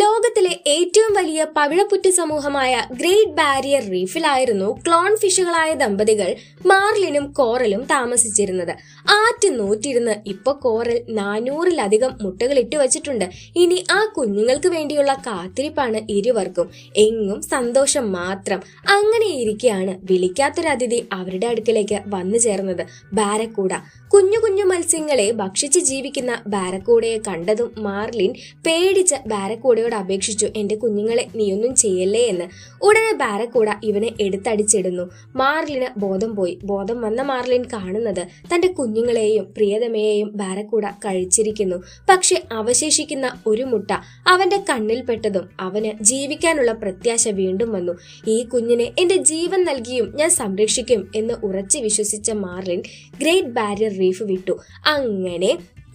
ലോകത്തിലെ ഏറ്റവും വലിയ പവിഴപ്പുറ്റ് സമൂഹമായ ഗ്രേറ്റ് ബാരിയർ റീഫിലായിരുന്നു ക്ലോൺ ഫിഷുകളായ ദമ്പതികൾ മാർലിനും കോറലും താമസിച്ചിരുന്നത് ആറ്റ് നൂറ്റിരുന്ന് ഇപ്പൊ കോറൽ നാനൂറിലധികം മുട്ടകൾ ഇട്ടു വച്ചിട്ടുണ്ട് ഇനി ആ കുഞ്ഞുങ്ങൾക്ക് വേണ്ടിയുള്ള കാത്തിരിപ്പാണ് ഇരുവർക്കും എങ്ങും സന്തോഷം മാത്രം അങ്ങനെ ഇരിക്കെയാണ് വിളിക്കാത്തൊരതിഥി അവരുടെ അടുക്കിലേക്ക് വന്നു ചേർന്നത് ബാരക്കൂട കുഞ്ഞു കുഞ്ഞു മത്സ്യങ്ങളെ ഭക്ഷിച്ച് ജീവിക്കുന്ന ബാരക്കൂടയെ കണ്ടതും മാർലിൻ പേടിച്ച് ബാരക്കൂടയോട് അപേക്ഷിച്ചു എന്റെ കുഞ്ഞുങ്ങളെ നീയൊന്നും ചെയ്യല്ലേ എന്ന് ഉടനെ ബാരക്കൂട ഇവനെ എടുത്തടിച്ചിടുന്നു മാർലിന് ബോധം പോയി ബോധം വന്ന മാർലിൻ കാണുന്നത് തന്റെ കുഞ്ഞുങ്ങളെയും പ്രിയതമയെയും ബാരക്കൂട കഴിച്ചിരിക്കുന്നു പക്ഷെ അവശേഷിക്കുന്ന ഒരു മുട്ട അവന്റെ കണ്ണിൽപ്പെട്ടതും അവന് ജീവിക്കാനുള്ള പ്രത്യാശ വീണ്ടും വന്നു ഈ കുഞ്ഞിനെ എന്റെ ജീവൻ നൽകിയും ഞാൻ സംരക്ഷിക്കും എന്ന് ഉറച്ചു വിശ്വസിച്ച മാർലിൻ ഗ്രേറ്റ് ബാരിയർ റീ ബ്രീഫ് വിട്ടു അങ്ങനെ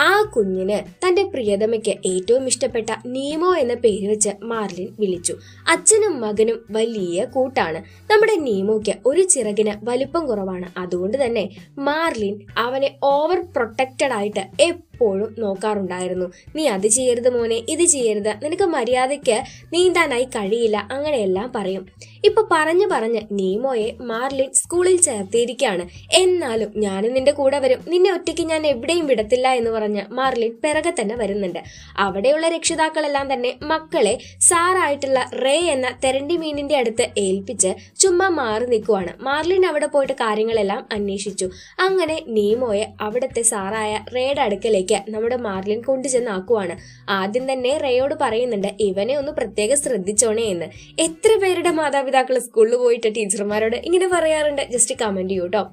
ആ കുഞ്ഞിന് തന്റെ പ്രിയതമയ്ക്ക് ഏറ്റവും ഇഷ്ടപ്പെട്ട നീമോ എന്ന പേര് വെച്ച് മാർലിൻ വിളിച്ചു അച്ഛനും മകനും വലിയ കൂട്ടാണ് നമ്മുടെ നീമോയ്ക്ക് ഒരു ചിറകിന് വലുപ്പം കുറവാണ് അതുകൊണ്ട് തന്നെ മാർലിൻ അവനെ ഓവർ പ്രൊട്ടക്റ്റഡ് ആയിട്ട് എപ്പോഴും നോക്കാറുണ്ടായിരുന്നു നീ അത് ചെയ്യരുത് മോനെ ഇത് ചെയ്യരുത് നിനക്ക് മര്യാദയ്ക്ക് നീന്താനായി കഴിയില്ല അങ്ങനെയെല്ലാം പറയും ഇപ്പൊ പറഞ്ഞു പറഞ്ഞ് നീമോയെ മാർലിൻ സ്കൂളിൽ ചേർത്തിയിരിക്കുകയാണ് എന്നാലും ഞാനും നിന്റെ കൂടെ വരും നിന്നെ ഒറ്റയ്ക്ക് ഞാൻ എവിടെയും വിടത്തില്ല എന്ന് പറഞ്ഞ് മാർലിൻ പിറകെ തന്നെ വരുന്നുണ്ട് അവിടെയുള്ള രക്ഷിതാക്കളെല്ലാം തന്നെ മക്കളെ സാറായിട്ടുള്ള റേ എന്ന തെരണ്ടി മീനിന്റെ അടുത്ത് ഏൽപ്പിച്ച് ചുമ്മാ മാറി നിൽക്കുവാണ് മാർലിൻ അവിടെ പോയിട്ട് കാര്യങ്ങളെല്ലാം അന്വേഷിച്ചു അങ്ങനെ നീമോയെ അവിടുത്തെ സാറായ റേയുടെ അടുക്കലേക്ക് അവിടേക്ക് നമ്മുടെ മാർലിൻ ചെന്നാക്കുവാണ് ആദ്യം തന്നെ റേയോട് പറയുന്നുണ്ട് ഇവനെ ഒന്ന് പ്രത്യേകം ശ്രദ്ധിച്ചോണേ എന്ന് എത്ര പേരുടെ മാതാപിതാക്കൾ സ്കൂളിൽ പോയിട്ട് ടീച്ചർമാരോട് ഇങ്ങനെ പറയാറുണ്ട് ജസ്റ്റ് കമന്റ് ചെയ്യൂ കേട്ടോ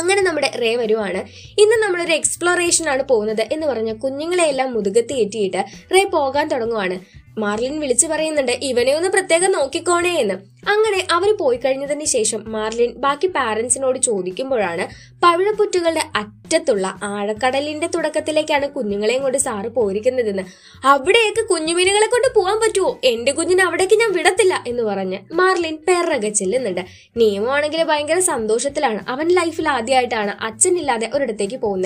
അങ്ങനെ നമ്മുടെ റേ വരുവാണ് ഇന്ന് നമ്മളൊരു എക്സ്പ്ലോറേഷൻ ആണ് പോകുന്നത് എന്ന് പറഞ്ഞ കുഞ്ഞുങ്ങളെയെല്ലാം മുതുകത്ത് കയറ്റിയിട്ട് റേ പോകാൻ തുടങ്ങുവാണ് മാർലിൻ വിളിച്ചു പറയുന്നുണ്ട് ഇവനെ ഒന്ന് പ്രത്യേകം നോക്കിക്കോണേ എന്ന് അങ്ങനെ അവർ പോയി കഴിഞ്ഞതിന് ശേഷം മാർലിൻ ബാക്കി പാരൻസിനോട് ചോദിക്കുമ്പോഴാണ് പവിഴപ്പുറ്റുകളുടെ അറ്റത്തുള്ള ആഴക്കടലിന്റെ തുടക്കത്തിലേക്കാണ് കുഞ്ഞുങ്ങളെയും കൊണ്ട് സാറ് പോയിരിക്കുന്നതെന്ന് അവിടെയൊക്കെ കുഞ്ഞുമീനുകളെ കൊണ്ട് പോകാൻ പറ്റുമോ എന്റെ കുഞ്ഞിനെ അവിടേക്ക് ഞാൻ വിടത്തില്ല എന്ന് പറഞ്ഞ് മാർലിൻ പിറകെ ചെല്ലുന്നുണ്ട് നിയമമാണെങ്കിൽ ഭയങ്കര സന്തോഷത്തിലാണ് അവൻ ലൈഫിൽ ആദ്യമായിട്ടാണ് അച്ഛനില്ലാതെ ഒരിടത്തേക്ക് പോകുന്നത്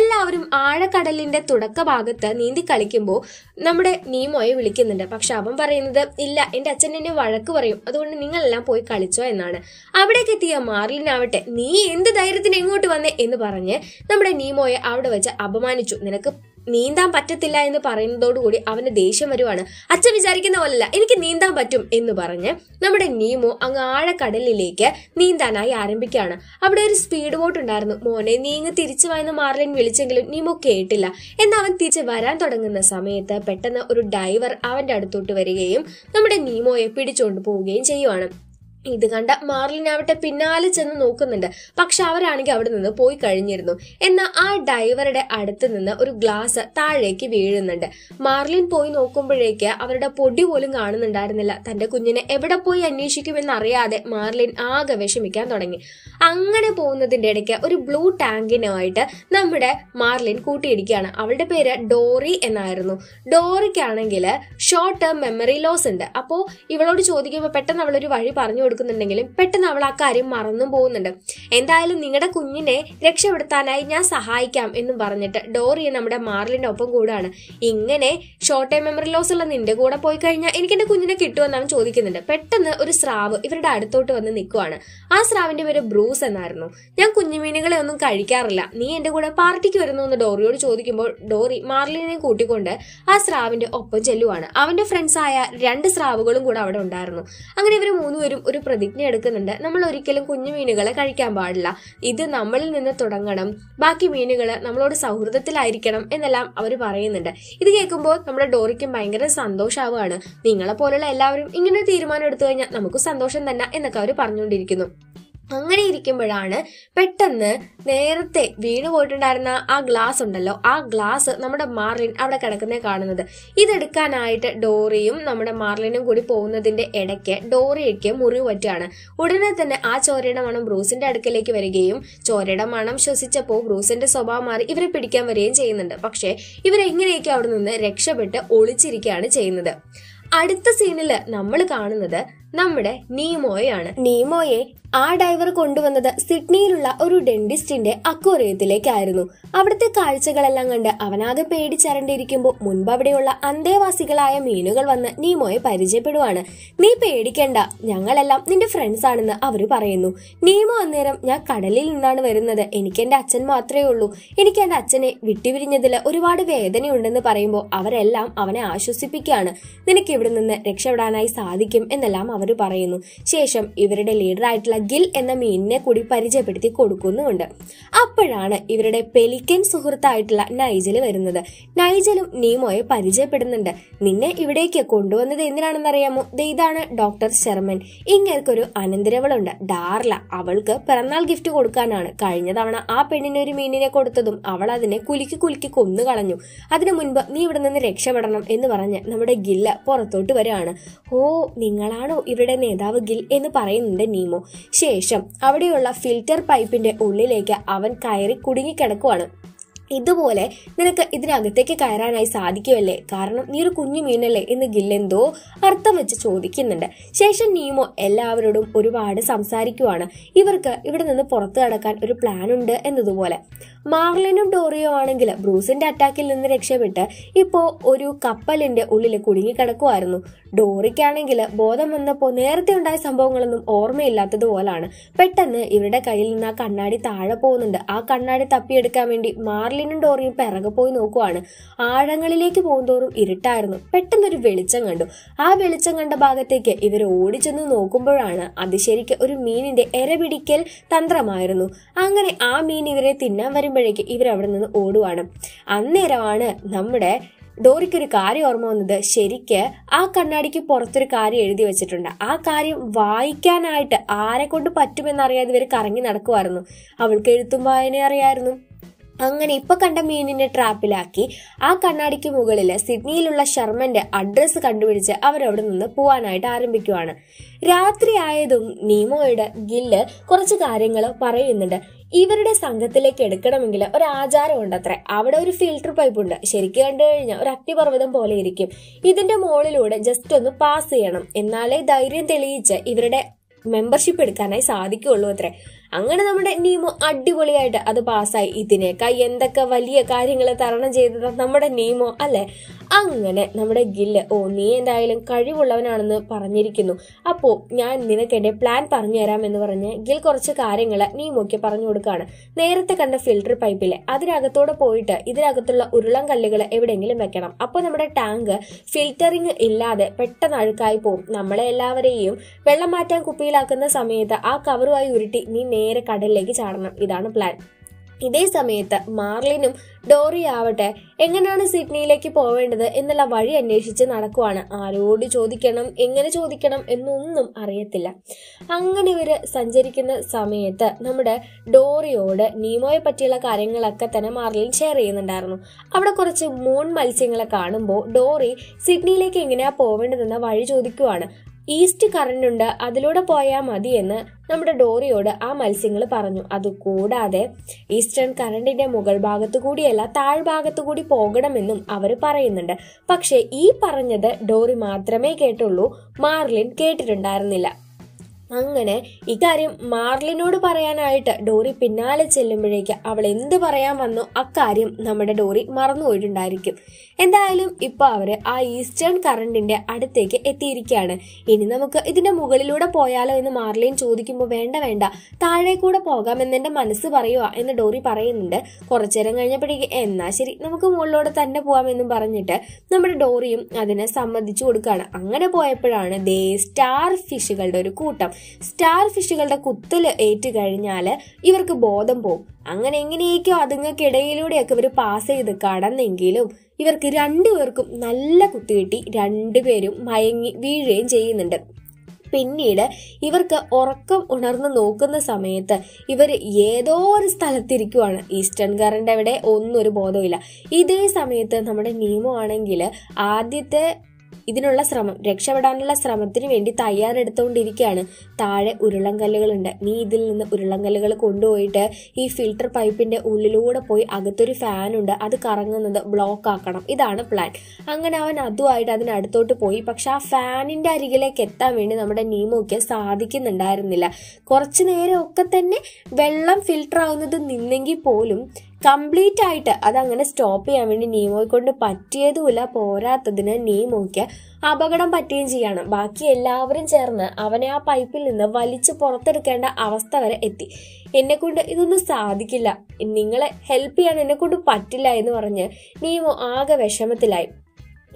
എല്ലാവരും ആഴക്കടലിന്റെ തുടക്ക ഭാഗത്ത് നീന്തി കളിക്കുമ്പോൾ നമ്മുടെ നീമോയെ വിളിക്കുന്നുണ്ട് പക്ഷെ അവൻ പറയുന്നത് ഇല്ല എന്റെ അച്ഛൻ എന്നെ വഴക്ക് പറയും അതുകൊണ്ട് കിടന്ന് നിങ്ങളെല്ലാം പോയി കളിച്ചോ എന്നാണ് അവിടേക്ക് എത്തിയ മാർലിനാവട്ടെ നീ എന്ത് ധൈര്യത്തിന് എങ്ങോട്ട് വന്നേ എന്ന് പറഞ്ഞ് നമ്മുടെ നീമോയെ അവിടെ വെച്ച് അപമാനിച്ചു നിനക്ക് നീന്താൻ പറ്റത്തില്ല എന്ന് പറയുന്നതോടുകൂടി അവന് ദേഷ്യം വരുവാണ് അച്ഛൻ വിചാരിക്കുന്ന പോലല്ല എനിക്ക് നീന്താൻ പറ്റും എന്ന് പറഞ്ഞ് നമ്മുടെ നീമോ അങ്ങ് ആഴക്കടലിലേക്ക് നീന്താനായി ആരംഭിക്കുകയാണ് അവിടെ ഒരു സ്പീഡ് ബോട്ട് ഉണ്ടായിരുന്നു മോനെ നീങ്ങ് തിരിച്ചു വന്ന് മാർലിൻ വിളിച്ചെങ്കിലും നീമോ കേട്ടില്ല എന്നാൽ അവൻ തിരിച്ച് വരാൻ തുടങ്ങുന്ന സമയത്ത് പെട്ടെന്ന് ഒരു ഡൈവർ അവന്റെ അടുത്തോട്ട് വരികയും നമ്മുടെ നീമോയെ പിടിച്ചുകൊണ്ട് പോവുകയും ചെയ്യുവാണ് ഇത് കണ്ട മാർലിൻ അവിടെ പിന്നാലെ ചെന്ന് നോക്കുന്നുണ്ട് പക്ഷെ അവരാണെങ്കിൽ അവിടെ നിന്ന് പോയി കഴിഞ്ഞിരുന്നു എന്നാൽ ആ ഡൈവറുടെ അടുത്ത് നിന്ന് ഒരു ഗ്ലാസ് താഴേക്ക് വീഴുന്നുണ്ട് മാർലിൻ പോയി നോക്കുമ്പോഴേക്ക് അവരുടെ പൊടി പോലും കാണുന്നുണ്ടായിരുന്നില്ല തന്റെ കുഞ്ഞിനെ എവിടെ പോയി അന്വേഷിക്കുമെന്ന് അറിയാതെ മാർലിൻ ആകെ വിഷമിക്കാൻ തുടങ്ങി അങ്ങനെ പോകുന്നതിന്റെ ഇടയ്ക്ക് ഒരു ബ്ലൂ ടാങ്കിനുമായിട്ട് നമ്മുടെ മാർലിൻ കൂട്ടിയിടിക്കുകയാണ് അവളുടെ പേര് ഡോറി എന്നായിരുന്നു ഡോറിക്കാണെങ്കിൽ ഷോർട്ട് ടേം മെമ്മറി ലോസ് ഉണ്ട് അപ്പോൾ ഇവളോട് ചോദിക്കുമ്പോൾ പെട്ടെന്ന് അവളൊരു വഴി പറഞ്ഞു കൊടുക്കുന്നുണ്ടെങ്കിലും പെട്ടെന്ന് അവൾ ആ കാര്യം മറന്നു പോകുന്നുണ്ട് എന്തായാലും നിങ്ങളുടെ കുഞ്ഞിനെ രക്ഷപ്പെടുത്താനായി ഞാൻ സഹായിക്കാം എന്ന് പറഞ്ഞിട്ട് ഡോറിയ നമ്മുടെ മാർലിന്റെ ഒപ്പം കൂടാണ് ഇങ്ങനെ ഷോർട്ട് ടൈം മെമ്മറി ലോസ് ഉള്ള നിന്റെ കൂടെ പോയി കഴിഞ്ഞാൽ എനിക്ക് എന്റെ കുഞ്ഞിനെ കിട്ടുമെന്ന് അവൻ ചോദിക്കുന്നുണ്ട് പെട്ടെന്ന് ഒരു സ്രാവ് ഇവരുടെ അടുത്തോട്ട് വന്ന് നിൽക്കുവാണ് ആ സ്രാവിന്റെ പേര് ബ്രൂസ് എന്നായിരുന്നു ഞാൻ കുഞ്ഞുമീനുകളെ ഒന്നും കഴിക്കാറില്ല നീ എന്റെ കൂടെ പാർട്ടിക്ക് വരുന്നു എന്ന് ഡോറിയോട് ചോദിക്കുമ്പോൾ ഡോറി മാർലിനെ കൂട്ടിക്കൊണ്ട് ആ സ്രാവിന്റെ ഒപ്പം ചെല്ലുവാണ് അവന്റെ ഫ്രണ്ട്സായ രണ്ട് സ്രാവുകളും കൂടെ അവിടെ ഉണ്ടായിരുന്നു അങ്ങനെ ഇവർ മൂന്നുപേരും ഒരു പ്രതിജ്ഞ എടുക്കുന്നുണ്ട് നമ്മൾ ഒരിക്കലും കുഞ്ഞു മീനുകളെ കഴിക്കാൻ പാടില്ല ഇത് നമ്മളിൽ നിന്ന് തുടങ്ങണം ബാക്കി മീനുകൾ നമ്മളോട് സൗഹൃദത്തിലായിരിക്കണം എന്നെല്ലാം അവർ പറയുന്നുണ്ട് ഇത് കേൾക്കുമ്പോൾ നമ്മുടെ ഡോറിക്കും ഭയങ്കര സന്തോഷമാവുകയാണ് നിങ്ങളെ പോലുള്ള എല്ലാവരും ഇങ്ങനെ തീരുമാനം എടുത്തു കഴിഞ്ഞാൽ നമുക്ക് സന്തോഷം തന്നെ എന്നൊക്കെ അവർ പറഞ്ഞുകൊണ്ടിരിക്കുന്നു അങ്ങനെ ഇരിക്കുമ്പോഴാണ് പെട്ടെന്ന് നേരത്തെ വീണ് പോയിട്ടുണ്ടായിരുന്ന ആ ഗ്ലാസ് ഉണ്ടല്ലോ ആ ഗ്ലാസ് നമ്മുടെ മാർലിൻ അവിടെ കിടക്കുന്നേ കാണുന്നത് ഇതെടുക്കാനായിട്ട് ഡോറിയും നമ്മുടെ മാർലിനും കൂടി പോകുന്നതിന്റെ ഇടയ്ക്ക് ഡോറിയൊക്കെ മുറിവ് പറ്റുകയാണ് ഉടനെ തന്നെ ആ ചോരയുടെ മണം ബ്രൂസിന്റെ അടുക്കലേക്ക് വരികയും ചോരയുടെ മണം ശ്വസിച്ചപ്പോൾ ബ്രൂസിന്റെ സ്വഭാവം മാറി ഇവരെ പിടിക്കാൻ വരികയും ചെയ്യുന്നുണ്ട് പക്ഷേ ഇവരെങ്ങനെയൊക്കെ അവിടെ നിന്ന് രക്ഷപ്പെട്ട് ഒളിച്ചിരിക്കുകയാണ് ചെയ്യുന്നത് അടുത്ത സീനിൽ നമ്മൾ കാണുന്നത് നമ്മുടെ നീമോയാണ് നീമോയെ ആ ഡൈവർ കൊണ്ടുവന്നത് സിഡ്നിയിലുള്ള ഒരു ഡെന്റിസ്റ്റിന്റെ അക്വറിയത്തിലേക്കായിരുന്നു അവിടുത്തെ കാഴ്ചകളെല്ലാം കണ്ട് അവനാകെ പേടിച്ചരണ്ടിരിക്കുമ്പോൾ മുൻപ് അവിടെയുള്ള അന്തേവാസികളായ മീനുകൾ വന്ന് നീമോയെ പരിചയപ്പെടുവാണ് നീ പേടിക്കണ്ട ഞങ്ങളെല്ലാം നിന്റെ ഫ്രണ്ട്സ് ആണെന്ന് അവർ പറയുന്നു നീമോ അന്നേരം ഞാൻ കടലിൽ നിന്നാണ് വരുന്നത് എനിക്ക് എന്റെ അച്ഛൻ മാത്രമേ ഉള്ളൂ എനിക്ക് എന്റെ അച്ഛനെ വിട്ടുപിരിഞ്ഞതിൽ ഒരുപാട് വേദനയുണ്ടെന്ന് പറയുമ്പോൾ അവരെല്ലാം അവനെ ആശ്വസിപ്പിക്കുകയാണ് നിനക്ക് ഇവിടെ നിന്ന് രക്ഷപ്പെടാനായി സാധിക്കും എന്നെല്ലാം അവർ പറയുന്നു ശേഷം ഇവരുടെ ലീഡറായിട്ടുള്ള ഗിൽ എന്ന മീനിനെ കൂടി പരിചയപ്പെടുത്തി കൊടുക്കുന്നുമുണ്ട് അപ്പോഴാണ് ഇവരുടെ പെലിക്കൻ സുഹൃത്തായിട്ടുള്ള നൈജല് വരുന്നത് നൈജലും നീമോയെ പരിചയപ്പെടുന്നുണ്ട് നിന്നെ ഇവിടേക്ക് കൊണ്ടുവന്നത് എന്തിനാണെന്നറിയാമോ ഇതാണ് ഡോക്ടർ ശർമൻ ഇങ്ങേർക്കൊരു അനന്തരവളുണ്ട് ഡാർല അവൾക്ക് പിറന്നാൾ ഗിഫ്റ്റ് കൊടുക്കാനാണ് കഴിഞ്ഞ തവണ ആ പെണ്ണിന് ഒരു മീനിനെ കൊടുത്തതും അവൾ അതിനെ കുലുക്കി കുലുക്കി കൊന്നു കളഞ്ഞു അതിനു മുൻപ് നീ ഇവിടെ നിന്ന് രക്ഷപ്പെടണം എന്ന് പറഞ്ഞ് നമ്മുടെ ഗില്ല പുറത്തോട്ട് വരികയാണ് ഓ നിങ്ങളാണോ ഇവരുടെ നേതാവ് ഗിൽ എന്ന് പറയുന്നുണ്ട് നീമോ ശേഷം അവിടെയുള്ള ഫിൽറ്റർ പൈപ്പിന്റെ ഉള്ളിലേക്ക് അവൻ കയറി കുടുങ്ങിക്കിടക്കുവാണ് ഇതുപോലെ നിനക്ക് ഇതിനകത്തേക്ക് കയറാനായി സാധിക്കുമല്ലേ കാരണം നീ ഒരു കുഞ്ഞു മീനല്ലേ എന്ന് ഗില്ലെന്തോ അർത്ഥം വെച്ച് ചോദിക്കുന്നുണ്ട് ശേഷം നീമോ എല്ലാവരോടും ഒരുപാട് സംസാരിക്കുവാണ് ഇവർക്ക് ഇവിടെ നിന്ന് പുറത്തു കടക്കാൻ ഒരു പ്ലാൻ ഉണ്ട് എന്നതുപോലെ മാർലിനും ഡോറിയോ ആണെങ്കിൽ ബ്രൂസിന്റെ അറ്റാക്കിൽ നിന്ന് രക്ഷപ്പെട്ട് ഇപ്പോ ഒരു കപ്പലിന്റെ ഉള്ളിൽ കുടുങ്ങിക്കിടക്കുമായിരുന്നു ഡോറിക്കാണെങ്കിൽ ബോധം വന്നപ്പോ നേരത്തെ ഉണ്ടായ സംഭവങ്ങളൊന്നും ഓർമ്മയില്ലാത്തതുപോലാണ് പെട്ടെന്ന് ഇവരുടെ കയ്യിൽ നിന്ന് ആ കണ്ണാടി താഴെ പോകുന്നുണ്ട് ആ കണ്ണാടി തപ്പിയെടുക്കാൻ വേണ്ടി മാർലിനും ഡോറിയും പിറകെ പോയി നോക്കുവാണ് ആഴങ്ങളിലേക്ക് പോകുന്തോറും ഇരുട്ടായിരുന്നു പെട്ടെന്നൊരു വെളിച്ചം കണ്ടു ആ വെളിച്ചം കണ്ട ഭാഗത്തേക്ക് ഇവർ ഓടിച്ചെന്ന് നോക്കുമ്പോഴാണ് അത് ശരിക്കും ഒരു മീനിന്റെ എരപിടിക്കൽ തന്ത്രമായിരുന്നു അങ്ങനെ ആ മീൻ ഇവരെ തിന്നാൻ വരും ഇവർ ഇവരവിടെ നിന്ന് ഓടുവാണ് അന്നേരമാണ് നമ്മുടെ ഡോറിക്കൊരു കാര്യം ഓർമ്മ വന്നത് ശരിക്ക് ആ കണ്ണാടിക്ക് പുറത്തൊരു കാര്യം എഴുതി വെച്ചിട്ടുണ്ട് ആ കാര്യം വായിക്കാനായിട്ട് ആരെ കൊണ്ട് പറ്റുമെന്നറിയാതെ ഇവർ കറങ്ങി നടക്കുമായിരുന്നു അവൾക്ക് എഴുത്തും വായന അറിയായിരുന്നു അങ്ങനെ ഇപ്പൊ കണ്ട മീനിനെ ട്രാപ്പിലാക്കി ആ കണ്ണാടിക്ക് മുകളിൽ സിഡ്നിയിലുള്ള ശർമ്മന്റെ അഡ്രസ്സ് കണ്ടുപിടിച്ച് അവരവിടെ നിന്ന് പോവാനായിട്ട് ആരംഭിക്കുവാണ് രാത്രി ആയതും നീമോയുടെ ഗില്ല് കുറച്ച് കാര്യങ്ങൾ പറയുന്നുണ്ട് ഇവരുടെ സംഘത്തിലേക്ക് എടുക്കണമെങ്കിൽ ഒരു ആചാരമുണ്ട് അത്ര അവിടെ ഒരു ഫിൽട്ടർ പൈപ്പ് ഉണ്ട് ശരിക്കും കണ്ടു കഴിഞ്ഞാൽ ഒരു അഗ്നിപർവ്വതം പോലെ ഇരിക്കും ഇതിന്റെ മുകളിലൂടെ ജസ്റ്റ് ഒന്ന് പാസ് ചെയ്യണം എന്നാലേ ധൈര്യം തെളിയിച്ച് ഇവരുടെ മെമ്പർഷിപ്പ് എടുക്കാനായി സാധിക്കുള്ളൂ അത്രേ അങ്ങനെ നമ്മുടെ നീമോ അടിപൊളിയായിട്ട് അത് പാസ്സായി ഇതിനേക്കാൾ എന്തൊക്കെ വലിയ കാര്യങ്ങൾ തരണം ചെയ്തത് നമ്മുടെ നീമോ അല്ലെ അങ്ങനെ നമ്മുടെ ഗില്ല് ഓ നീ എന്തായാലും കഴിവുള്ളവനാണെന്ന് പറഞ്ഞിരിക്കുന്നു അപ്പോൾ ഞാൻ നിനക്ക് പ്ലാൻ പറഞ്ഞു തരാം എന്ന് പറഞ്ഞ് ഗിൽ കുറച്ച് കാര്യങ്ങൾ നീമോയ്ക്ക് പറഞ്ഞു കൊടുക്കുകയാണ് നേരത്തെ കണ്ട ഫിൽട്ടർ പൈപ്പിലെ അതിനകത്തോടെ പോയിട്ട് ഇതിനകത്തുള്ള ഉരുളൻ കല്ലുകൾ എവിടെയെങ്കിലും വെക്കണം അപ്പോൾ നമ്മുടെ ടാങ്ക് ഫിൽറ്ററിങ് ഇല്ലാതെ പെട്ടെന്ന് അഴുക്കായി പോകും നമ്മളെ എല്ലാവരെയും വെള്ളം മാറ്റാൻ കുപ്പിയിലാക്കുന്ന സമയത്ത് ആ കവറുമായി ഉരുട്ടി നീ നേരെ കടലിലേക്ക് ചാടണം ഇതാണ് പ്ലാൻ ഇതേ സമയത്ത് മാർലിനും ഡോറിയാവട്ടെ എങ്ങനെയാണ് സിഡ്നിയിലേക്ക് പോവേണ്ടത് എന്നുള്ള വഴി അന്വേഷിച്ച് നടക്കുവാണ് ആരോട് ചോദിക്കണം എങ്ങനെ ചോദിക്കണം എന്നൊന്നും അറിയത്തില്ല അങ്ങനെ ഇവർ സഞ്ചരിക്കുന്ന സമയത്ത് നമ്മുടെ ഡോറിയോട് നീമോയെ പറ്റിയുള്ള കാര്യങ്ങളൊക്കെ തന്നെ മാർലിൻ ഷെയർ ചെയ്യുന്നുണ്ടായിരുന്നു അവിടെ കുറച്ച് മൂൺ മത്സ്യങ്ങളെ കാണുമ്പോൾ ഡോറി സിഡ്നിയിലേക്ക് എങ്ങനെയാ പോവേണ്ടതെന്ന വഴി ചോദിക്കുവാണ് ഈസ്റ്റ് ഉണ്ട് അതിലൂടെ പോയാൽ മതി എന്ന് നമ്മുടെ ഡോറിയോട് ആ മത്സ്യങ്ങൾ പറഞ്ഞു അതുകൂടാതെ ഈസ്റ്റേൺ കറണ്ടിന്റെ മുകൾ ഭാഗത്തു കൂടിയല്ല താഴ്ഭാഗത്തു കൂടി പോകണമെന്നും അവർ പറയുന്നുണ്ട് പക്ഷേ ഈ പറഞ്ഞത് ഡോറി മാത്രമേ കേട്ടുള്ളൂ മാർലിൻ കേട്ടിട്ടുണ്ടായിരുന്നില്ല അങ്ങനെ ഇക്കാര്യം മാർലിനോട് പറയാനായിട്ട് ഡോറി പിന്നാലെ ചെല്ലുമ്പോഴേക്ക് അവൾ എന്ത് പറയാൻ വന്നോ അക്കാര്യം നമ്മുടെ ഡോറി മറന്നുപോയിട്ടുണ്ടായിരിക്കും എന്തായാലും ഇപ്പോൾ അവര് ആ ഈസ്റ്റേൺ കറണ്ടിന്റെ അടുത്തേക്ക് എത്തിയിരിക്കുകയാണ് ഇനി നമുക്ക് ഇതിന്റെ മുകളിലൂടെ പോയാലോ എന്ന് മാർലിൻ ചോദിക്കുമ്പോൾ വേണ്ട വേണ്ട താഴെ കൂടെ പോകാമെന്നെൻ്റെ മനസ്സ് പറയുക എന്ന് ഡോറി പറയുന്നുണ്ട് കുറച്ചേരം കഴിഞ്ഞപ്പോഴേക്ക് എന്നാ ശരി നമുക്ക് മുകളിലൂടെ തന്നെ പോകാമെന്നും പറഞ്ഞിട്ട് നമ്മുടെ ഡോറിയും അതിനെ സമ്മതിച്ചു കൊടുക്കുകയാണ് അങ്ങനെ പോയപ്പോഴാണ് ദേ സ്റ്റാർ ഫിഷുകളുടെ ഒരു കൂട്ടം സ്റ്റാർ ഫിഷുകളുടെ കുത്തല് ഏറ്റു കഴിഞ്ഞാൽ ഇവർക്ക് ബോധം പോകും അങ്ങനെ എങ്ങനെയൊക്കെയോ അതുങ്ങൾക്കിടയിലൂടെയൊക്കെ ഇവർ പാസ് ചെയ്ത് കടന്നെങ്കിലും ഇവർക്ക് രണ്ടുപേർക്കും നല്ല കുത്തു കിട്ടി രണ്ടുപേരും മയങ്ങി വീഴുകയും ചെയ്യുന്നുണ്ട് പിന്നീട് ഇവർക്ക് ഉറക്കം ഉണർന്ന് നോക്കുന്ന സമയത്ത് ഇവർ ഏതോ ഒരു സ്ഥലത്തിരിക്കുവാണ് ഈസ്റ്റേൺ കറണ്ട് അവിടെ ഒന്നും ഒരു ബോധമില്ല ഇതേ സമയത്ത് നമ്മുടെ നിയമമാണെങ്കിൽ ആദ്യത്തെ ഇതിനുള്ള ശ്രമം രക്ഷപ്പെടാനുള്ള ശ്രമത്തിന് വേണ്ടി തയ്യാറെടുത്തുകൊണ്ടിരിക്കുകയാണ് താഴെ ഉരുളങ്കല്ലുകളുണ്ട് നീ ഇതിൽ നിന്ന് ഉരുളങ്കല്ലുകൾ കൊണ്ടുപോയിട്ട് ഈ ഫിൽട്ടർ പൈപ്പിന്റെ ഉള്ളിലൂടെ പോയി അകത്തൊരു ഫാനുണ്ട് അത് കറങ്ങുന്നത് ബ്ലോക്ക് ആക്കണം ഇതാണ് പ്ലാൻ അങ്ങനെ അവൻ അതുമായിട്ട് അതിനടുത്തോട്ട് പോയി പക്ഷെ ആ ഫാനിന്റെ അരികിലേക്ക് എത്താൻ വേണ്ടി നമ്മുടെ നീമോയ്ക്ക് സാധിക്കുന്നുണ്ടായിരുന്നില്ല കുറച്ചു നേരമൊക്കെ തന്നെ വെള്ളം ഫിൽട്ടർ ആവുന്നത് നിന്നെങ്കിൽ പോലും കംപ്ലീറ്റ് ആയിട്ട് അതങ്ങനെ സ്റ്റോപ്പ് ചെയ്യാൻ വേണ്ടി നീമോയെ കൊണ്ട് പറ്റിയതുമില്ല പോരാത്തതിന് നീമോയ്ക്ക് അപകടം പറ്റുകയും ചെയ്യാണ് ബാക്കി എല്ലാവരും ചേർന്ന് അവനെ ആ പൈപ്പിൽ നിന്ന് വലിച്ചു പുറത്തെടുക്കേണ്ട അവസ്ഥ വരെ എത്തി എന്നെ കൊണ്ട് ഇതൊന്നും സാധിക്കില്ല നിങ്ങളെ ഹെൽപ്പ് ചെയ്യാൻ എന്നെ കൊണ്ട് പറ്റില്ല എന്ന് പറഞ്ഞ് നീമോ ആകെ വിഷമത്തിലായി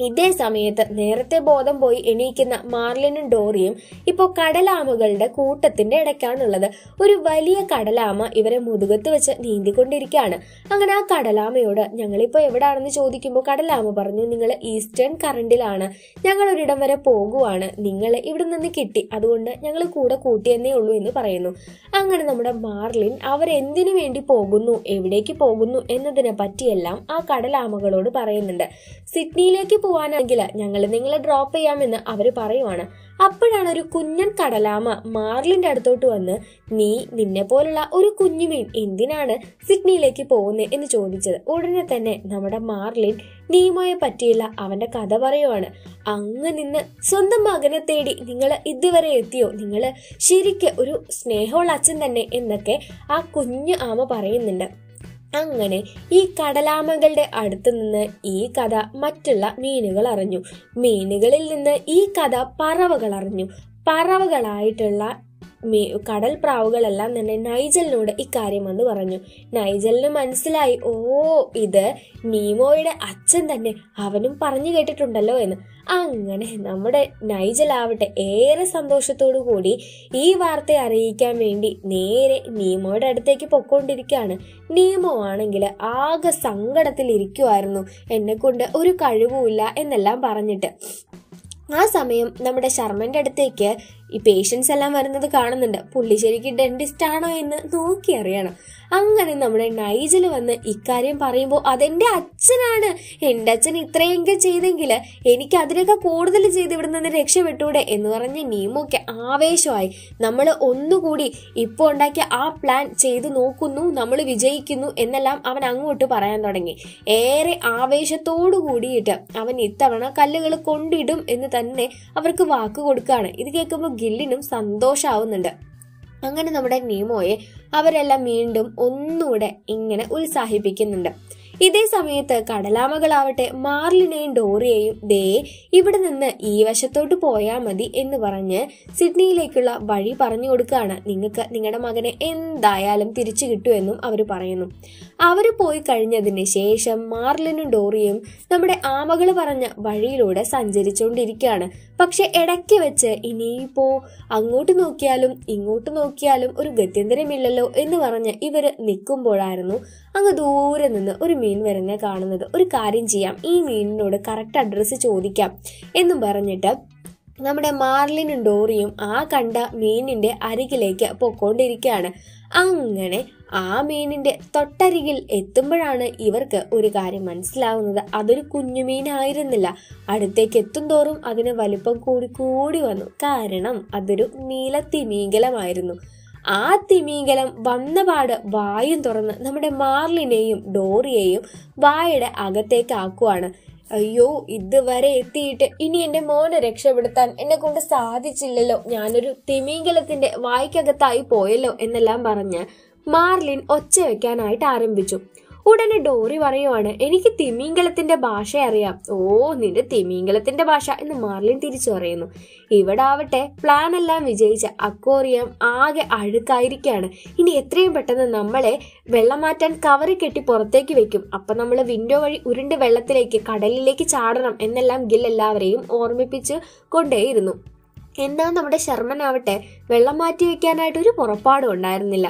ഇതേ സമയത്ത് നേരത്തെ ബോധം പോയി എണീക്കുന്ന മാർലിനും ഡോറിയും ഇപ്പോൾ കടലാമകളുടെ കൂട്ടത്തിന്റെ ഇടയ്ക്കാണുള്ളത് ഒരു വലിയ കടലാമ ഇവരെ മുതുകത്ത് വെച്ച് നീന്തിക്കൊണ്ടിരിക്കുകയാണ് അങ്ങനെ ആ കടലാമയോട് ഞങ്ങളിപ്പോൾ എവിടെയാണെന്ന് ചോദിക്കുമ്പോൾ കടലാമ പറഞ്ഞു നിങ്ങൾ ഈസ്റ്റേൺ കറണ്ടിലാണ് ഞങ്ങൾ ഒരിടം വരെ പോകുവാണ് നിങ്ങൾ ഇവിടെ നിന്ന് കിട്ടി അതുകൊണ്ട് ഞങ്ങൾ കൂടെ കൂട്ടിയെന്നേ ഉള്ളൂ എന്ന് പറയുന്നു അങ്ങനെ നമ്മുടെ മാർലിൻ അവരെന്തിനു വേണ്ടി പോകുന്നു എവിടേക്ക് പോകുന്നു എന്നതിനെ പറ്റിയെല്ലാം ആ കടലാമകളോട് പറയുന്നുണ്ട് സിഡ്നിയിലേക്ക് പോവാനാണെങ്കിൽ ഞങ്ങൾ നിങ്ങളെ ഡ്രോപ്പ് ചെയ്യാമെന്ന് അവർ പറയുവാണ് അപ്പോഴാണ് ഒരു കുഞ്ഞൻ കടലാമ മാർലിന്റെ അടുത്തോട്ട് വന്ന് നീ നിന്നെ പോലുള്ള ഒരു കുഞ്ഞുമീൻ എന്തിനാണ് സിഡ്നിയിലേക്ക് പോകുന്നത് എന്ന് ചോദിച്ചത് ഉടനെ തന്നെ നമ്മുടെ മാർലിൻ നീമോയെ പറ്റിയുള്ള അവന്റെ കഥ പറയുവാണ് അങ്ങ് നിന്ന് സ്വന്തം മകനെ തേടി നിങ്ങൾ ഇതുവരെ എത്തിയോ നിങ്ങൾ ശരിക്ക് ഒരു സ്നേഹമുള്ള അച്ഛൻ തന്നെ എന്നൊക്കെ ആ കുഞ്ഞു ആമ പറയുന്നുണ്ട് അങ്ങനെ ഈ കടലാമകളുടെ അടുത്ത് നിന്ന് ഈ കഥ മറ്റുള്ള മീനുകൾ അറിഞ്ഞു മീനുകളിൽ നിന്ന് ഈ കഥ പറവകൾ അറിഞ്ഞു പറവകളായിട്ടുള്ള മീ കടൽ പ്രാവുകളെല്ലാം തന്നെ നൈജലിനോട് ഇക്കാര്യം എന്ന് പറഞ്ഞു നൈജലിന് മനസ്സിലായി ഓ ഇത് നീമോയുടെ അച്ഛൻ തന്നെ അവനും പറഞ്ഞു കേട്ടിട്ടുണ്ടല്ലോ എന്ന് അങ്ങനെ നമ്മുടെ നൈജലാവട്ടെ ഏറെ സന്തോഷത്തോടു കൂടി ഈ വാർത്തയെ അറിയിക്കാൻ വേണ്ടി നേരെ നീമോയുടെ അടുത്തേക്ക് പൊക്കോണ്ടിരിക്കുകയാണ് നീമോ ആണെങ്കിൽ ആകെ സങ്കടത്തിൽ ഇരിക്കുമായിരുന്നു എന്നെക്കൊണ്ട് ഒരു കഴിവുമില്ല എന്നെല്ലാം പറഞ്ഞിട്ട് ആ സമയം നമ്മുടെ ശർമ്മൻ്റെ അടുത്തേക്ക് ഈ പേഷ്യൻസ് എല്ലാം വരുന്നത് കാണുന്നുണ്ട് പുള്ളി ശരിക്കും ഡെന്റിസ്റ്റ് ആണോ എന്ന് നോക്കി അറിയണം അങ്ങനെ നമ്മുടെ നൈജൽ വന്ന് ഇക്കാര്യം പറയുമ്പോൾ അതെന്റെ അച്ഛനാണ് എൻ്റെ അച്ഛൻ ഇത്രയൊക്കെ ചെയ്തെങ്കിൽ എനിക്ക് അതിനൊക്കെ കൂടുതൽ ചെയ്ത് ഇവിടെ നിന്ന് രക്ഷപ്പെട്ടൂടെ എന്ന് പറഞ്ഞ് നീമൊക്കെ ആവേശമായി നമ്മൾ ഒന്നുകൂടി ഇപ്പോൾ ഉണ്ടാക്കിയ ആ പ്ലാൻ ചെയ്തു നോക്കുന്നു നമ്മൾ വിജയിക്കുന്നു എന്നെല്ലാം അവൻ അങ്ങോട്ട് പറയാൻ തുടങ്ങി ഏറെ ആവേശത്തോടു കൂടിയിട്ട് അവൻ ഇത്തവണ കല്ലുകൾ കൊണ്ടിടും എന്ന് തന്നെ അവർക്ക് വാക്ക് കൊടുക്കുകയാണ് ഇത് കേൾക്കുമ്പോൾ ഗില്ലിനും സന്തോഷമാവുന്നുണ്ട് അങ്ങനെ നമ്മുടെ നീമോയെ അവരെല്ലാം വീണ്ടും ഒന്നുകൂടെ ഇങ്ങനെ ഉത്സാഹിപ്പിക്കുന്നുണ്ട് ഇതേ സമയത്ത് കടലാമകളാവട്ടെ മാർലിനെയും ഡോറിയെയും ദേ ഇവിടെ നിന്ന് ഈ വശത്തോട്ട് പോയാൽ മതി എന്ന് പറഞ്ഞ് സിഡ്നിയിലേക്കുള്ള വഴി പറഞ്ഞു കൊടുക്കുകയാണ് നിങ്ങൾക്ക് നിങ്ങളുടെ മകനെ എന്തായാലും തിരിച്ചു കിട്ടുമെന്നും അവർ പറയുന്നു അവർ പോയി കഴിഞ്ഞതിന് ശേഷം മാർലിനും ഡോറിയും നമ്മുടെ ആമകൾ പറഞ്ഞ വഴിയിലൂടെ സഞ്ചരിച്ചുകൊണ്ടിരിക്കുകയാണ് പക്ഷെ ഇടയ്ക്ക് വെച്ച് ഇനിയിപ്പോ അങ്ങോട്ട് നോക്കിയാലും ഇങ്ങോട്ട് നോക്കിയാലും ഒരു ഗത്യന്തരമില്ലല്ലോ എന്ന് പറഞ്ഞ് ഇവര് നിൽക്കുമ്പോഴായിരുന്നു അങ്ങ് ദൂരെ നിന്ന് ഒരു മീൻ വരുന്ന കാണുന്നത് ഒരു കാര്യം ചെയ്യാം ഈ മീനിനോട് കറക്റ്റ് അഡ്രസ്സ് ചോദിക്കാം എന്നും പറഞ്ഞിട്ട് നമ്മുടെ മാർലിനും ഡോറിയും ആ കണ്ട മീനിന്റെ അരികിലേക്ക് പൊക്കോണ്ടിരിക്കുകയാണ് അങ്ങനെ ആ മീനിന്റെ തൊട്ടരികിൽ എത്തുമ്പോഴാണ് ഇവർക്ക് ഒരു കാര്യം മനസ്സിലാവുന്നത് അതൊരു കുഞ്ഞുമീനായിരുന്നില്ല അടുത്തേക്ക് എത്തുംതോറും അതിന് വലിപ്പം കൂടി കൂടി വന്നു കാരണം അതൊരു നീല തിമീങ്കലമായിരുന്നു ആ തിമീങ്കലം വന്നപാട് വായും തുറന്ന് നമ്മുടെ മാർലിനെയും ഡോറിയെയും വായുടെ അകത്തേക്ക് ആക്കുവാണ് അയ്യോ ഇതുവരെ എത്തിയിട്ട് ഇനി എൻ്റെ മോനെ രക്ഷപ്പെടുത്താൻ എന്നെ കൊണ്ട് സാധിച്ചില്ലല്ലോ ഞാനൊരു തിമീങ്കലത്തിന്റെ വായ്ക്കകത്തായി പോയല്ലോ എന്നെല്ലാം പറഞ്ഞ് മാർലിൻ ഒച്ച വെക്കാനായിട്ട് ആരംഭിച്ചു ഉടനെ ഡോറി പറയുവാണ് എനിക്ക് തിമിംഗലത്തിന്റെ ഭാഷ അറിയാം ഓ നിന്റെ തിമിംഗലത്തിന്റെ ഭാഷ എന്ന് മാർലിൻ തിരിച്ചു പറയുന്നു ഇവിടെ ആവട്ടെ പ്ലാൻ എല്ലാം വിജയിച്ച അക്കോറിയം ആകെ അഴുക്കായിരിക്കാണ് ഇനി എത്രയും പെട്ടെന്ന് നമ്മളെ വെള്ളം മാറ്റാൻ കവറി കെട്ടി പുറത്തേക്ക് വെക്കും അപ്പൊ നമ്മൾ വിൻഡോ വഴി ഉരുണ്ട് വെള്ളത്തിലേക്ക് കടലിലേക്ക് ചാടണം എന്നെല്ലാം ഗിൽ എല്ലാവരെയും ഓർമ്മിപ്പിച്ച് കൊണ്ടേയിരുന്നു എന്നാൽ നമ്മുടെ ശർമ്മനാവട്ടെ വെള്ളം മാറ്റി വെക്കാനായിട്ട് ഒരു പുറപ്പാടും ഉണ്ടായിരുന്നില്ല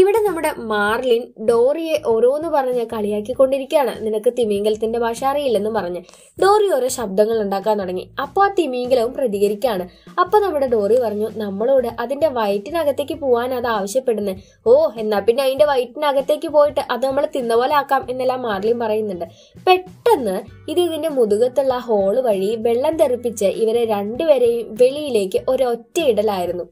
ഇവിടെ നമ്മുടെ മാർലിൻ ഡോറിയെ ഓരോന്ന് പറഞ്ഞ് കളിയാക്കിക്കൊണ്ടിരിക്കുകയാണ് നിനക്ക് തിമിംഗലത്തിന്റെ ഭാഷ അറിയില്ലെന്ന് പറഞ്ഞ് ഡോറി ഓരോ ശബ്ദങ്ങൾ ഉണ്ടാക്കാൻ തുടങ്ങി അപ്പോൾ ആ തിമിംഗലവും പ്രതികരിക്കുകയാണ് അപ്പൊ നമ്മുടെ ഡോറി പറഞ്ഞു നമ്മളോട് അതിന്റെ വയറ്റിനകത്തേക്ക് പോവാൻ അത് ആവശ്യപ്പെടുന്നത് ഓ എന്നാ പിന്നെ അതിന്റെ വയറ്റിനകത്തേക്ക് പോയിട്ട് അത് നമ്മൾ തിന്ന പോലെ ആക്കാം എന്നെല്ലാം മാർലിൻ പറയുന്നുണ്ട് പെട്ടെന്ന് ഇത് ഇതിന്റെ മുതുകത്തുള്ള ഹോള് വഴി വെള്ളം തെറിപ്പിച്ച് ഇവരെ രണ്ടുപേരെയും വെളിയിലേക്ക് ഒരൊറ്റ ഇടലായിരുന്നു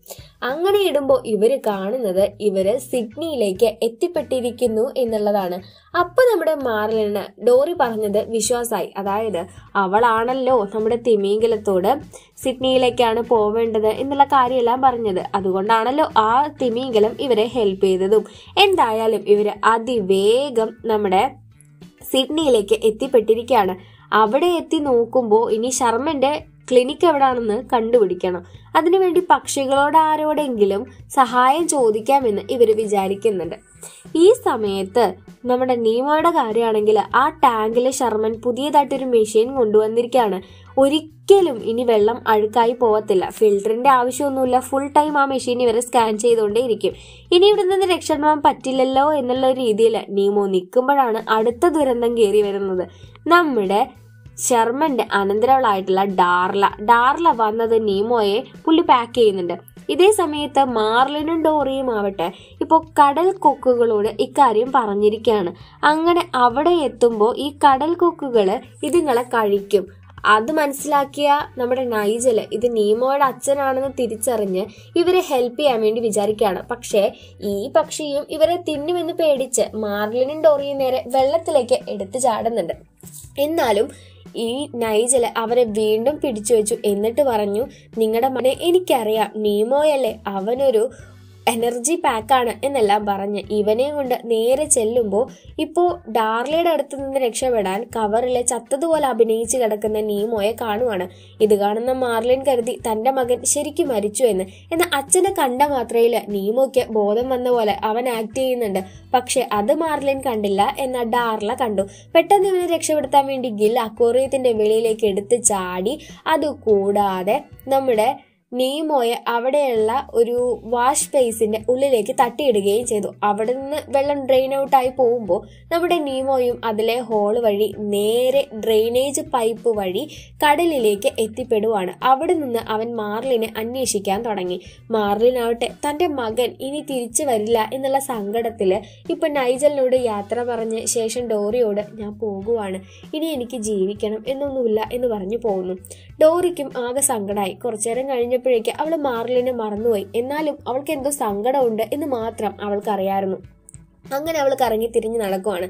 അങ്ങനെ ഇടുമ്പോൾ ഇവർ കാണുന്നത് ഇവര് സിഡ്നിയിലേക്ക് എത്തിപ്പെട്ടിരിക്കുന്നു എന്നുള്ളതാണ് അപ്പൊ നമ്മുടെ മാർലിന് ഡോറി പറഞ്ഞത് വിശ്വാസമായി അതായത് അവളാണല്ലോ നമ്മുടെ തിമീങ്കലത്തോട് സിഡ്നിയിലേക്കാണ് പോവേണ്ടത് എന്നുള്ള കാര്യമെല്ലാം പറഞ്ഞത് അതുകൊണ്ടാണല്ലോ ആ തിമീങ്കലം ഇവരെ ഹെൽപ്പ് ചെയ്തതും എന്തായാലും ഇവര് അതിവേഗം നമ്മുടെ സിഡ്നിയിലേക്ക് എത്തിപ്പെട്ടിരിക്കുകയാണ് അവിടെ എത്തി നോക്കുമ്പോൾ ഇനി ശർമ്മന്റെ ക്ലിനിക് എവിടാണെന്ന് കണ്ടുപിടിക്കണം അതിനുവേണ്ടി പക്ഷികളോട് ആരോടെങ്കിലും സഹായം ചോദിക്കാമെന്ന് ഇവർ വിചാരിക്കുന്നുണ്ട് ഈ സമയത്ത് നമ്മുടെ നീമോയുടെ കാര്യമാണെങ്കിൽ ആ ടാങ്കിലെ ശർമ്മൻ പുതിയതായിട്ടൊരു മെഷീൻ കൊണ്ടുവന്നിരിക്കുകയാണ് ഒരിക്കലും ഇനി വെള്ളം അഴുക്കായി പോകത്തില്ല ഫിൽറ്ററിന്റെ ആവശ്യമൊന്നുമില്ല ഫുൾ ടൈം ആ മെഷീൻ ഇവരെ സ്കാൻ ചെയ്തുകൊണ്ടേ ഇരിക്കും ഇനി ഇവിടെ നിന്ന് രക്ഷപ്പെടുവാൻ പറ്റില്ലല്ലോ എന്നുള്ള രീതിയിൽ നീമോ നിൽക്കുമ്പോഴാണ് അടുത്ത ദുരന്തം കയറി വരുന്നത് നമ്മുടെ ശർമ്മന്റെ അനന്തരവളായിട്ടുള്ള ഡാർല ഡാർല വന്നത് നീമോയെ പുള്ളി പാക്ക് ചെയ്യുന്നുണ്ട് ഇതേ സമയത്ത് മാർലിനും ഡോറിയും ആവട്ടെ ഇപ്പോൾ കടൽ കൊക്കുകളോട് ഇക്കാര്യം പറഞ്ഞിരിക്കുകയാണ് അങ്ങനെ അവിടെ എത്തുമ്പോൾ ഈ കടൽ കൊക്കുകൾ ഇതുങ്ങളെ കഴിക്കും അത് മനസ്സിലാക്കിയ നമ്മുടെ നൈജൽ ഇത് നീമോയുടെ അച്ഛനാണെന്ന് തിരിച്ചറിഞ്ഞ് ഇവരെ ഹെൽപ്പ് ചെയ്യാൻ വേണ്ടി വിചാരിക്കുകയാണ് പക്ഷേ ഈ പക്ഷിയും ഇവരെ തിന്നുമെന്ന് പേടിച്ച് മാർലിനും ഡോറിയും നേരെ വെള്ളത്തിലേക്ക് എടുത്തു ചാടുന്നുണ്ട് എന്നാലും ഈ നൈജൽ അവനെ വീണ്ടും പിടിച്ചു വെച്ചു എന്നിട്ട് പറഞ്ഞു നിങ്ങളുടെ മനെ എനിക്കറിയാം നീമോയല്ലേ അവനൊരു എനർജി പാക്കാണ് എന്നെല്ലാം പറഞ്ഞ് ഇവനെയും കൊണ്ട് നേരെ ചെല്ലുമ്പോൾ ഇപ്പോൾ ഡാർലിയുടെ അടുത്ത് നിന്ന് രക്ഷപ്പെടാൻ കവറിലെ ചത്തതുപോലെ അഭിനയിച്ച് കിടക്കുന്ന നീമോയെ കാണുവാണ് ഇത് കാണുന്ന മാർലിൻ കരുതി തന്റെ മകൻ ശരിക്കും മരിച്ചു എന്ന് എന്നാൽ അച്ഛനെ കണ്ട മാത്രയിൽ നീമോയ്ക്ക് ബോധം വന്ന പോലെ അവൻ ആക്ട് ചെയ്യുന്നുണ്ട് പക്ഷെ അത് മാർലിൻ കണ്ടില്ല എന്നാൽ ഡാർല കണ്ടു പെട്ടെന്ന് ഇവനെ രക്ഷപ്പെടുത്താൻ വേണ്ടി ഗിൽ അക്വോറിയത്തിന്റെ വെളിയിലേക്ക് എടുത്ത് ചാടി അതുകൂടാതെ നമ്മുടെ നീമോയെ അവിടെയുള്ള ഒരു വാഷ് ബേസിന്റെ ഉള്ളിലേക്ക് തട്ടിയിടുകയും ചെയ്തു അവിടെ നിന്ന് വെള്ളം ഡ്രെയിൻ ഔട്ടായി പോകുമ്പോൾ നമ്മുടെ നീമോയും അതിലെ ഹോൾ വഴി നേരെ ഡ്രെയിനേജ് പൈപ്പ് വഴി കടലിലേക്ക് എത്തിപ്പെടുവാണ് അവിടെ നിന്ന് അവൻ മാർലിനെ അന്വേഷിക്കാൻ തുടങ്ങി മാർലിനാവട്ടെ തന്റെ മകൻ ഇനി തിരിച്ചു വരില്ല എന്നുള്ള സങ്കടത്തിൽ ഇപ്പൊ നൈജലിനോട് യാത്ര പറഞ്ഞ് ശേഷം ഡോറിയോട് ഞാൻ പോകുവാണ് ഇനി എനിക്ക് ജീവിക്കണം എന്നൊന്നുമില്ല എന്ന് പറഞ്ഞു പോകുന്നു ഡോറിക്കും ആകെ സങ്കടമായി കുറച്ചേരം കഴിഞ്ഞ കഴിഞ്ഞപ്പോഴേക്ക് അവൾ മാർലിനെ മറന്നുപോയി എന്നാലും അവൾക്ക് എന്തോ സങ്കടമുണ്ട് എന്ന് മാത്രം അവൾക്കറിയായിരുന്നു അങ്ങനെ അവൾ കറങ്ങി തിരിഞ്ഞു നടക്കുവാണ്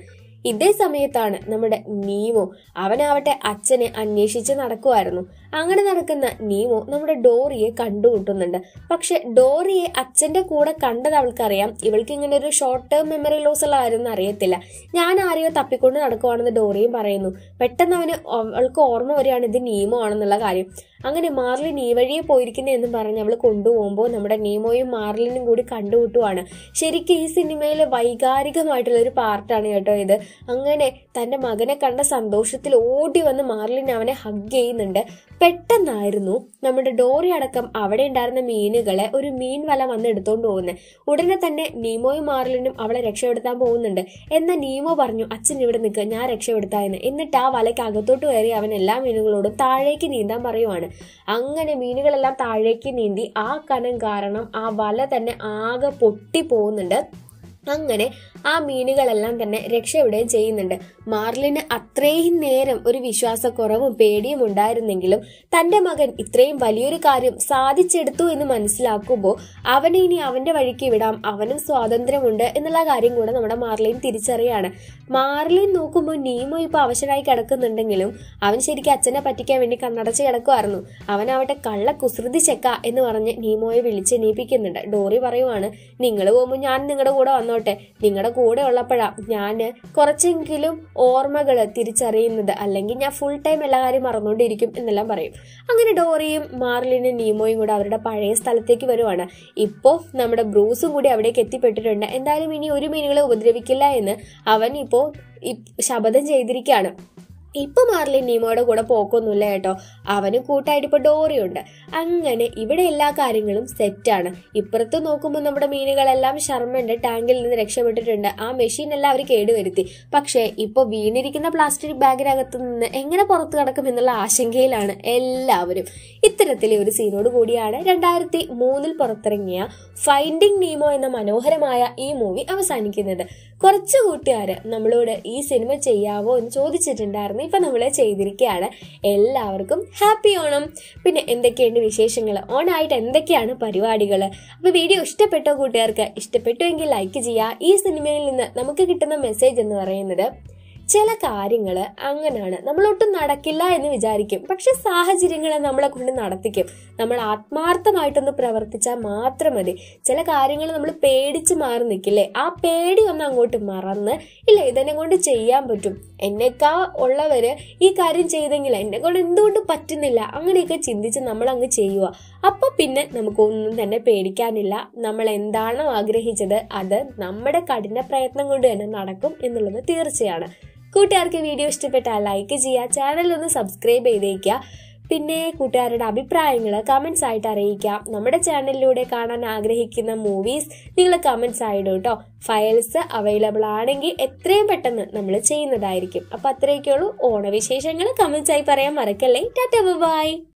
ഇതേ സമയത്താണ് നമ്മുടെ നീമോ അവനാവട്ടെ അച്ഛനെ അന്വേഷിച്ച് നടക്കുമായിരുന്നു അങ്ങനെ നടക്കുന്ന നീമോ നമ്മുടെ ഡോറിയെ കണ്ടുമുട്ടുന്നുണ്ട് പക്ഷെ ഡോറിയെ അച്ഛന്റെ കൂടെ കണ്ടത് അവൾക്കറിയാം ഇവൾക്ക് ഇങ്ങനെ ഒരു ഷോർട്ട് ടേം മെമ്മറി ലോസ് ഉള്ള കാര്യമൊന്നും അറിയത്തില്ല ഞാൻ ആരെയോ തപ്പിക്കൊണ്ട് നടക്കുവാണെന്ന് ഡോറിയും പറയുന്നു പെട്ടെന്ന് അവന് അവൾക്ക് ഓർമ്മ വരികയാണ് ഇത് നീമോ ആണെന്നുള്ള കാര്യം അങ്ങനെ മാർലിൻ ഈ വഴിയെ പോയിരിക്കുന്നത് എന്ന് പറഞ്ഞ് അവൾ കൊണ്ടുപോകുമ്പോൾ നമ്മുടെ നീമോയും മാർലിനും കൂടി കണ്ടുമുട്ടുവാണ് ശരിക്കും ഈ സിനിമയിലെ വൈകാരികമായിട്ടുള്ള ഒരു പാർട്ടാണ് കേട്ടോ ഇത് അങ്ങനെ തൻ്റെ മകനെ കണ്ട സന്തോഷത്തിൽ ഓടി വന്ന് മാർലിൻ അവനെ ഹഗ് ചെയ്യുന്നുണ്ട് പെട്ടെന്നായിരുന്നു നമ്മുടെ ഡോറി അടക്കം അവിടെ ഉണ്ടായിരുന്ന മീനുകളെ ഒരു മീൻ വല വന്ന് എടുത്തോണ്ട് പോകുന്നത് ഉടനെ തന്നെ നീമോയും മാർലിനും അവളെ രക്ഷപ്പെടുത്താൻ പോകുന്നുണ്ട് എന്ന നീമോ പറഞ്ഞു അച്ഛൻ ഇവിടെ നിൽക്കുക ഞാൻ രക്ഷപ്പെടുത്താമെന്ന് എന്നിട്ട് ആ വലയ്ക്ക് അകത്തോട്ട് കയറി അവൻ എല്ലാ മീനുകളോടും താഴേക്ക് നീന്താൻ പറയുവാണ് അങ്ങനെ മീനുകളെല്ലാം താഴേക്ക് നീന്തി ആ കനം കാരണം ആ വല തന്നെ ആകെ പൊട്ടി പോകുന്നുണ്ട് അങ്ങനെ ആ മീനുകളെല്ലാം തന്നെ രക്ഷപ്പെടുകയും ചെയ്യുന്നുണ്ട് മാർലിന് അത്രയും നേരം ഒരു വിശ്വാസക്കുറവും പേടിയും ഉണ്ടായിരുന്നെങ്കിലും തന്റെ മകൻ ഇത്രയും വലിയൊരു കാര്യം സാധിച്ചെടുത്തു എന്ന് മനസ്സിലാക്കുമ്പോൾ അവനെ ഇനി അവന്റെ വഴിക്ക് വിടാം അവനും സ്വാതന്ത്ര്യമുണ്ട് എന്നുള്ള കാര്യം കൂടെ നമ്മുടെ മാർലിൻ തിരിച്ചറിയാണ് മാർലിൻ നോക്കുമ്പോൾ നീമോ ഇപ്പൊ അവശനായി കിടക്കുന്നുണ്ടെങ്കിലും അവൻ ശരിക്കും അച്ഛനെ പറ്റിക്കാൻ വേണ്ടി കണ്ണടച്ച് കിടക്കുമായിരുന്നു അവനാവട്ടെ കള്ള കുസൃതി ചെക്ക എന്ന് പറഞ്ഞ് നീമോയെ വിളിച്ച് നീപ്പിക്കുന്നുണ്ട് ഡോറി പറയുവാണ് നിങ്ങൾ പോകുമ്പോൾ ഞാൻ നിങ്ങളുടെ കൂടെ വന്നോളാം ആയിക്കോട്ടെ നിങ്ങളുടെ കൂടെ ഉള്ളപ്പോഴാണ് ഞാൻ കുറച്ചെങ്കിലും ഓർമ്മകൾ തിരിച്ചറിയുന്നത് അല്ലെങ്കിൽ ഞാൻ ഫുൾ ടൈം എല്ലാ കാര്യം മറന്നുകൊണ്ടിരിക്കും എന്നെല്ലാം പറയും അങ്ങനെ ഡോറിയും മാർലിനും നീമോയും കൂടെ അവരുടെ പഴയ സ്ഥലത്തേക്ക് വരുവാണ് ഇപ്പോൾ നമ്മുടെ ബ്രൂസും കൂടി അവിടേക്ക് എത്തിപ്പെട്ടിട്ടുണ്ട് എന്തായാലും ഇനി ഒരു മീനുകളെ ഉപദ്രവിക്കില്ല എന്ന് അവൻ ഇപ്പോൾ ശപഥം ചെയ്തിരിക്കുകയാണ് ഇപ്പൊ മാർലിൻ നീമോയുടെ കൂടെ പോക്കൊന്നുമില്ല കേട്ടോ അവന് കൂട്ടായിട്ട് ഇപ്പൊ ഡോറിയുണ്ട് അങ്ങനെ ഇവിടെ എല്ലാ കാര്യങ്ങളും സെറ്റാണ് ഇപ്പുറത്ത് നോക്കുമ്പോൾ നമ്മുടെ മീനുകളെല്ലാം ശർമ്മയുണ്ട് ടാങ്കിൽ നിന്ന് രക്ഷപ്പെട്ടിട്ടുണ്ട് ആ മെഷീൻ എല്ലാം അവർ കേടുവരുത്തി പക്ഷേ ഇപ്പൊ വീണിരിക്കുന്ന പ്ലാസ്റ്റിക് ബാഗിനകത്ത് നിന്ന് എങ്ങനെ പുറത്തു കിടക്കും എന്നുള്ള ആശങ്കയിലാണ് എല്ലാവരും ഇത്തരത്തിലെ ഒരു സീനോട് കൂടിയാണ് രണ്ടായിരത്തി മൂന്നിൽ പുറത്തിറങ്ങിയ ഫൈൻഡിങ് നീമോ എന്ന മനോഹരമായ ഈ മൂവി അവസാനിക്കുന്നത് കുറച്ച് കൂട്ടുകാർ നമ്മളോട് ഈ സിനിമ ചെയ്യാവോ എന്ന് ചോദിച്ചിട്ടുണ്ടായിരുന്നു ഉണ്ടായിരുന്നു ഇപ്പം നമ്മൾ ചെയ്തിരിക്കുകയാണ് എല്ലാവർക്കും ഹാപ്പി ഓണം പിന്നെ എന്തൊക്കെയുണ്ട് വിശേഷങ്ങൾ ഓണായിട്ട് എന്തൊക്കെയാണ് പരിപാടികൾ അപ്പോൾ വീഡിയോ ഇഷ്ടപ്പെട്ടോ കൂട്ടുകാർക്ക് ഇഷ്ടപ്പെട്ടുവെങ്കിൽ ലൈക്ക് ചെയ്യുക ഈ സിനിമയിൽ നിന്ന് നമുക്ക് കിട്ടുന്ന മെസ്സേജ് എന്ന് പറയുന്നത് ചില കാര്യങ്ങൾ അങ്ങനെയാണ് നമ്മളൊട്ടും നടക്കില്ല എന്ന് വിചാരിക്കും പക്ഷെ സാഹചര്യങ്ങളെ നമ്മളെ കൊണ്ട് നടത്തിക്കും നമ്മൾ ആത്മാർത്ഥമായിട്ടൊന്ന് പ്രവർത്തിച്ചാൽ മാത്രം മതി ചില കാര്യങ്ങൾ നമ്മൾ പേടിച്ച് മാറി നിൽക്കില്ലേ ആ പേടി ഒന്ന് അങ്ങോട്ട് മറന്ന് ഇല്ല ഇതെന്നെ കൊണ്ട് ചെയ്യാൻ പറ്റും എന്നേക്കാ ഉള്ളവർ ഈ കാര്യം ചെയ്തെങ്കിൽ എന്നെ കൊണ്ട് എന്തുകൊണ്ട് പറ്റുന്നില്ല അങ്ങനെയൊക്കെ ചിന്തിച്ച് നമ്മൾ അങ്ങ് ചെയ്യുക അപ്പോൾ പിന്നെ നമുക്കൊന്നും തന്നെ പേടിക്കാനില്ല നമ്മൾ എന്താണോ ആഗ്രഹിച്ചത് അത് നമ്മുടെ കഠിന പ്രയത്നം കൊണ്ട് തന്നെ നടക്കും എന്നുള്ളത് തീർച്ചയാണ് കൂട്ടുകാർക്ക് വീഡിയോ ഇഷ്ടപ്പെട്ടാൽ ലൈക്ക് ചെയ്യുക ചാനൽ ഒന്ന് സബ്സ്ക്രൈബ് ചെയ്തേക്കുക പിന്നെ കൂട്ടുകാരുടെ അഭിപ്രായങ്ങൾ കമൻസ് ആയിട്ട് അറിയിക്കാം നമ്മുടെ ചാനലിലൂടെ കാണാൻ ആഗ്രഹിക്കുന്ന മൂവീസ് നിങ്ങൾ കമൻസ് ആയിടും കേട്ടോ ഫയൽസ് അവൈലബിൾ ആണെങ്കിൽ എത്രയും പെട്ടെന്ന് നമ്മൾ ചെയ്യുന്നതായിരിക്കും അപ്പം അത്രയൊക്കെയുള്ളൂ ഓണവിശേഷങ്ങൾ കമൻസ് ആയി പറയാൻ മറക്കല്ലേ ടാറ്റ ബൈ